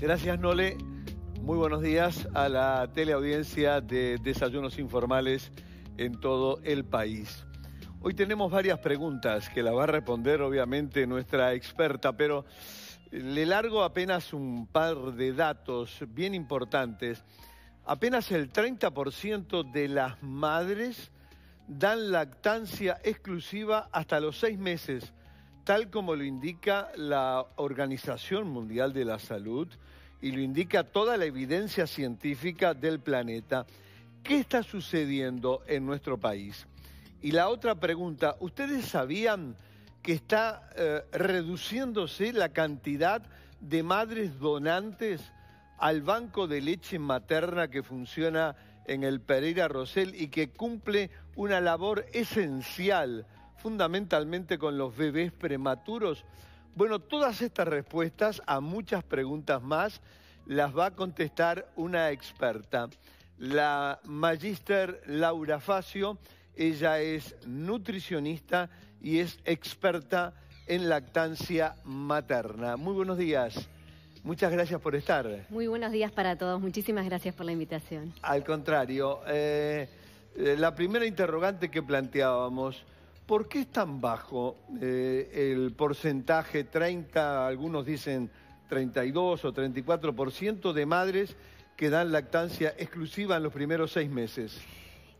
Gracias, Nole. Muy buenos días a la teleaudiencia de Desayunos Informales en todo el país. Hoy tenemos varias preguntas que la va a responder obviamente nuestra experta, pero le largo apenas un par de datos bien importantes. Apenas el 30% de las madres dan lactancia exclusiva hasta los seis meses tal como lo indica la Organización Mundial de la Salud y lo indica toda la evidencia científica del planeta. ¿Qué está sucediendo en nuestro país? Y la otra pregunta, ¿ustedes sabían que está eh, reduciéndose la cantidad de madres donantes al banco de leche materna que funciona en el Pereira Rosel y que cumple una labor esencial fundamentalmente con los bebés prematuros? Bueno, todas estas respuestas a muchas preguntas más las va a contestar una experta, la magíster Laura Facio. Ella es nutricionista y es experta en lactancia materna. Muy buenos días. Muchas gracias por estar. Muy buenos días para todos. Muchísimas gracias por la invitación. Al contrario, eh, eh, la primera interrogante que planteábamos, ¿Por qué es tan bajo eh, el porcentaje, 30, algunos dicen 32 o 34% de madres que dan lactancia exclusiva en los primeros seis meses?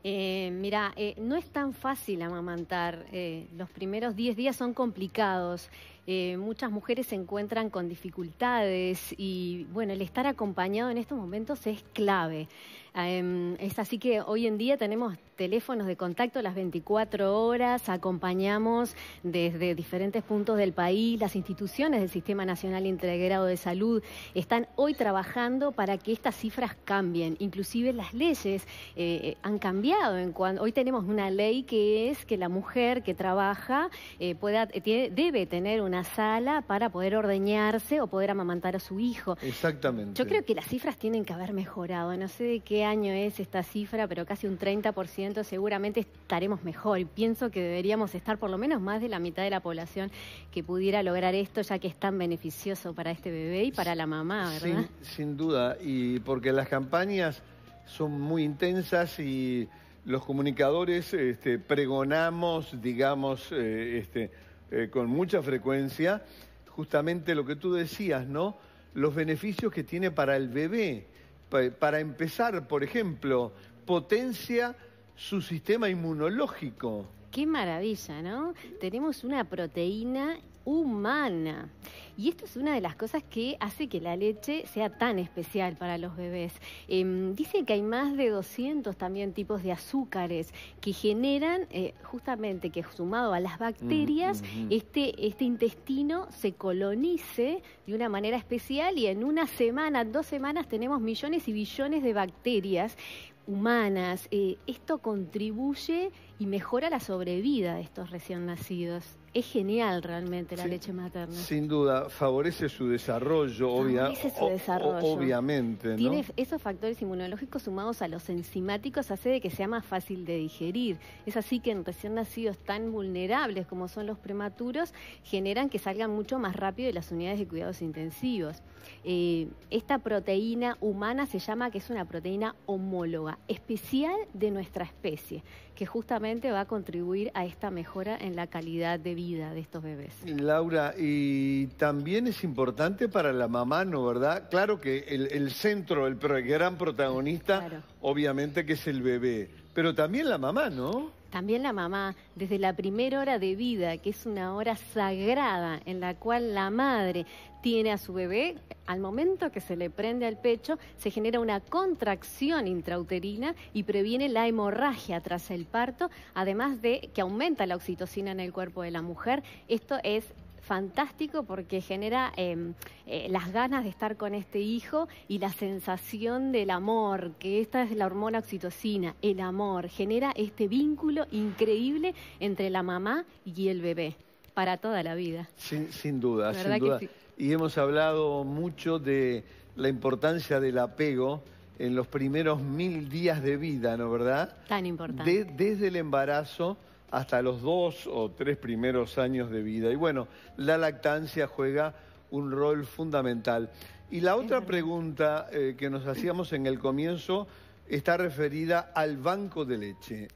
Eh, mira, eh, no es tan fácil amamantar. Eh, los primeros 10 días son complicados. Eh, muchas mujeres se encuentran con dificultades y bueno, el estar acompañado en estos momentos es clave. Em, es así que hoy en día tenemos teléfonos de contacto las 24 horas, acompañamos desde diferentes puntos del país, las instituciones del Sistema Nacional Integrado de Salud están hoy trabajando para que estas cifras cambien, inclusive las leyes eh, eh, han cambiado. En hoy tenemos una ley que es que la mujer que trabaja debe tener una sala para poder ordeñarse o poder amamantar a su hijo. Exactamente. Yo creo que las cifras tienen que haber mejorado. No sé de qué año es esta cifra, pero casi un 30% seguramente estaremos mejor. Y pienso que deberíamos estar por lo menos más de la mitad de la población que pudiera lograr esto, ya que es tan beneficioso para este bebé y para la mamá, ¿verdad? Sin, duda, y porque las campañas son muy intensas y los comunicadores este, pregonamos, digamos, eh, este, eh, con mucha frecuencia justamente lo que tú decías, ¿no? Los beneficios que tiene para el bebé. Para empezar, por ejemplo, potencia su sistema inmunológico. Qué maravilla, ¿no? Tenemos una proteína humana. Y esto es una de las cosas que hace que la leche sea tan especial para los bebés. Em, dice dicen que hay más de 200 también tipos de azúcares que generan, eh, justamente que sumado a las bacterias, mm, mm, mm. este, este intestino se colonice de una manera especial y en una semana, dos semanas tenemos millones y billones de bacterias humanas. Eh, esto contribuye y mejora la sobrevida de estos recién nacidos es genial realmente la leche materna. Sin duda, favorece su desarrollo, obviamente. Tiene esos factores inmunológicos sumados a los enzimáticos, hace de que sea más fácil de digerir. Es así que en recién nacidos tan vulnerables como son los prematuros, generan que salgan mucho más rápido de las unidades de cuidados intensivos. Eh, esta proteína humana se llama que es una proteína homóloga, especial de nuestra especie, que justamente va a contribuir a esta mejora en la calidad de vida de estos bebés. Laura, y también es importante para la mamá, ¿no verdad? Claro que el, centro, el, gran protagonista, obviamente que es el bebé, pero también la mamá, ¿no? También la mamá, desde la primera hora de vida, que es una hora sagrada en la cual la madre tiene a su bebé, al momento que se le prende al pecho, se genera una contracción intrauterina y previene la hemorragia tras el parto, además de que aumenta la oxitocina en el cuerpo de la mujer. Esto es fantástico porque genera em, eh, las ganas de estar con este hijo y la sensación del amor, que esta es la hormona oxitocina, el amor, genera este vínculo increíble entre la mamá y el bebé para toda la vida. Sin, duda, sin duda. Y hemos hablado mucho de la importancia del apego en los primeros mil días de vida, ¿no verdad? Tan importante. desde el embarazo hasta los dos o tres primeros años de vida. Y bueno, la lactancia juega un rol fundamental. Y la otra pregunta eh, que nos hacíamos en el comienzo está referida al banco de leche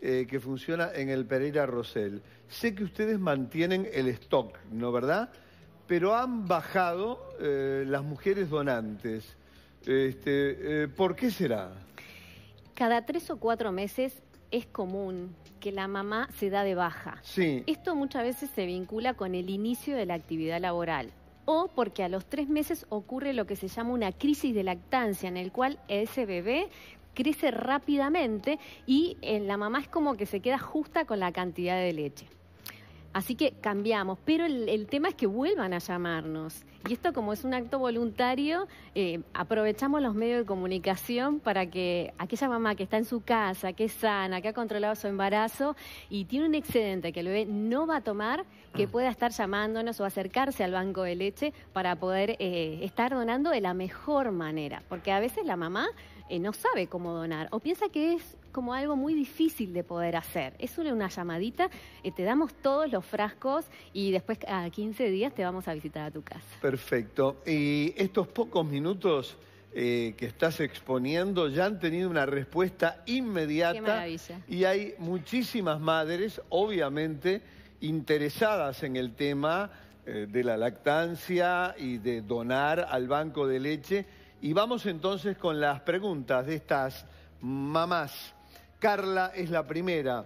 eh, que funciona en el Pereira Rosell. Sé que ustedes mantienen el stock, ¿no verdad? Pero han bajado eh, las mujeres donantes. Este, ¿Por qué será? Cada tres o cuatro meses es común que la mamá se da de baja. Sí. Esto muchas veces se vincula con el inicio de la actividad laboral o porque a los tres meses ocurre lo que se llama una crisis de lactancia, en el cual ese bebé crece rápidamente y eh, la mamá es como que se queda justa con la cantidad de leche. Así que cambiamos, pero el, tema es que vuelvan a llamarnos. Y esto como es un acto voluntario, eh, aprovechamos los medios de comunicación para que aquella mamá que está en su casa, que es sana, que ha controlado su embarazo y tiene un excedente que el bebé no va a tomar, que mm. pueda estar llamándonos o acercarse al banco de leche para poder eh, estar donando de la mejor manera. Porque a veces la mamá eh, no sabe cómo donar o piensa que es como algo muy difícil de poder hacer. Es una llamadita, eh, te damos todos los frascos y después a 15 días te vamos a visitar a tu casa. Perfecto. Y estos pocos minutos eh, que estás exponiendo ya han tenido una respuesta inmediata. Qué maravilla. Y hay muchísimas madres, obviamente, interesadas en el tema de la lactancia y de donar al banco de leche y vamos entonces con las preguntas de estas mamás. Carla es la primera.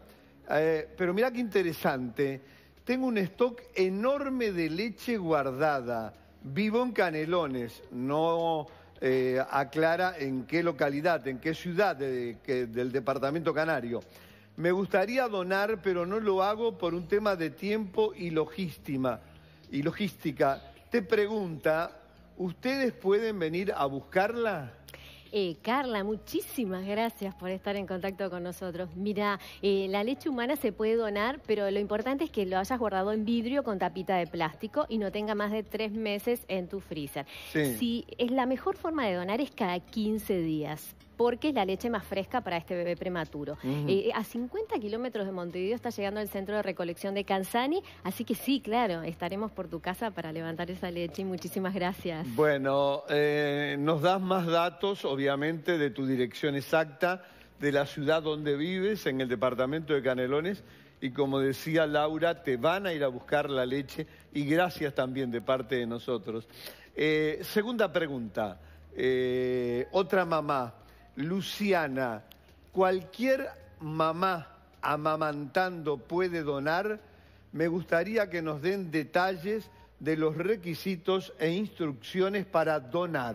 Eh, pero mira qué interesante. Tengo un stock enorme de leche guardada. Vivo en Canelones. No eh, aclara en qué localidad, en qué ciudad del departamento canario. Me gustaría donar, pero no lo hago por un tema de tiempo Y logística. Te pregunta ¿Ustedes pueden venir a buscarla? Eh, Carla, muchísimas gracias por estar en contacto con nosotros. Mira, eh, la leche humana se puede donar, pero lo importante es que lo hayas guardado en vidrio con tapita de plástico y no tenga más de tres meses en tu freezer. Sí. Si es la mejor forma de donar es cada 15 días porque es la leche más fresca para este bebé prematuro. Eh, a 50 kilómetros de Montevideo está llegando el centro de recolección de Canzani, así que sí, claro, estaremos por tu casa para levantar esa leche y muchísimas gracias. Bueno, eh, nos das más datos, obviamente, de tu dirección exacta, de la ciudad donde vives, en el departamento de Canelones y como decía Laura, te van a ir a buscar la leche y gracias también de parte de nosotros. Eh, segunda pregunta, otra mamá Luciana, cualquier mamá amamantando puede donar, me gustaría que nos den detalles de los requisitos e instrucciones para donar.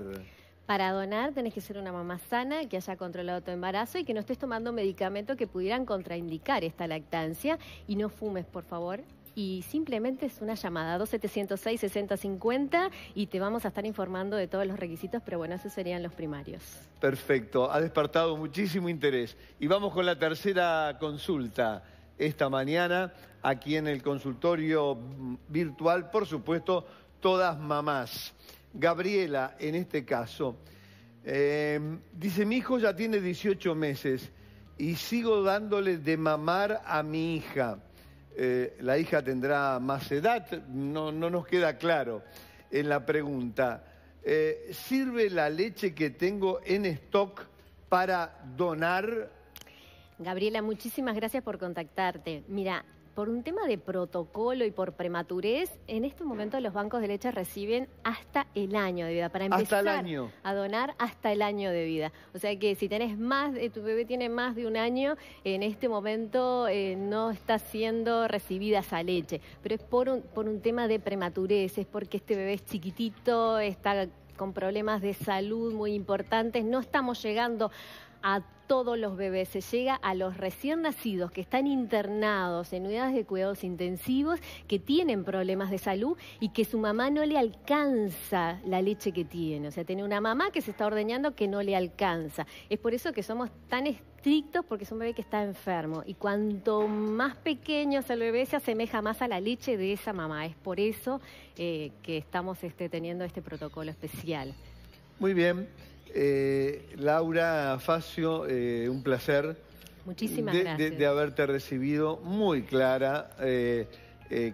Para donar tenés que ser una mamá sana, que haya controlado tu embarazo y que no estés tomando medicamentos que pudieran contraindicar esta lactancia. Y no fumes, por favor, y simplemente es una llamada 2706-6050 y te vamos a estar informando de todos los requisitos, pero bueno, esos serían los primarios. Perfecto, ha despertado muchísimo interés. Y vamos con la tercera consulta esta mañana aquí en el consultorio virtual, por supuesto, todas mamás. Gabriela, en este caso, em, dice, mi hijo ya tiene 18 meses y sigo dándole de mamar a mi hija. Eh, la hija tendrá más edad, no, nos queda claro en la pregunta. Eh, ¿Sirve la leche que tengo en stock para donar? Gabriela, muchísimas gracias por contactarte. Mira, por un tema de protocolo y por prematurez, en este momento los bancos de leche reciben hasta el año de vida, para empezar a donar hasta el año de vida. O sea que si tenés más, tu bebé tiene más de un año, en este momento eh, no está siendo recibida esa leche, pero es por un, por un tema de prematurez, es porque este bebé es chiquitito, está con problemas de salud muy importantes, no estamos llegando a todos los bebés, se llega a los recién nacidos que están internados en unidades de cuidados intensivos, que tienen problemas de salud y que su mamá no le alcanza la leche que tiene. O sea, tiene una mamá que se está ordeñando que no le alcanza. Es por eso que somos tan estrictos porque es un bebé que está enfermo. Y cuanto más pequeño es el bebé, se asemeja más a la leche de esa mamá. Es por eso eh, que estamos este, teniendo este protocolo especial. Muy bien. Eh, Laura Facio, eh, un placer. de, haberte recibido, muy clara. Eh,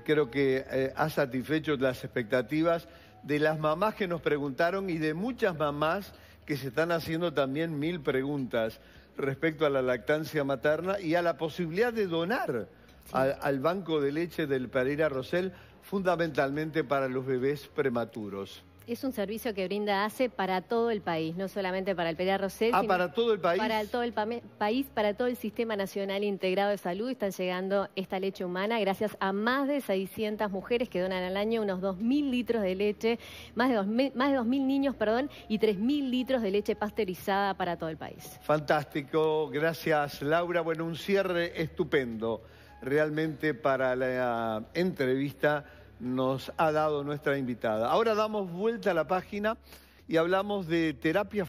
creo que has satisfecho las expectativas de las mamás que nos preguntaron y de muchas mamás que se están haciendo también mil preguntas respecto a la lactancia materna y a la posibilidad de donar al banco de leche del Pereira Rosel fundamentalmente para los bebés prematuros es un servicio que brinda ACE para todo el país, no solamente para el Pereira Ah, para todo el país. Para todo el país, para todo el Sistema Nacional Integrado de Salud. Están llegando esta leche humana gracias a más de 600 mujeres que donan al año unos 2.000 litros de leche, más de 2.000, más de 2.000 niños, perdón, y 3.000 litros de leche pasteurizada para todo el país. Fantástico, gracias Laura. Bueno, un cierre estupendo realmente para la entrevista nos ha dado nuestra invitada. Ahora damos vuelta a la página y hablamos de terapia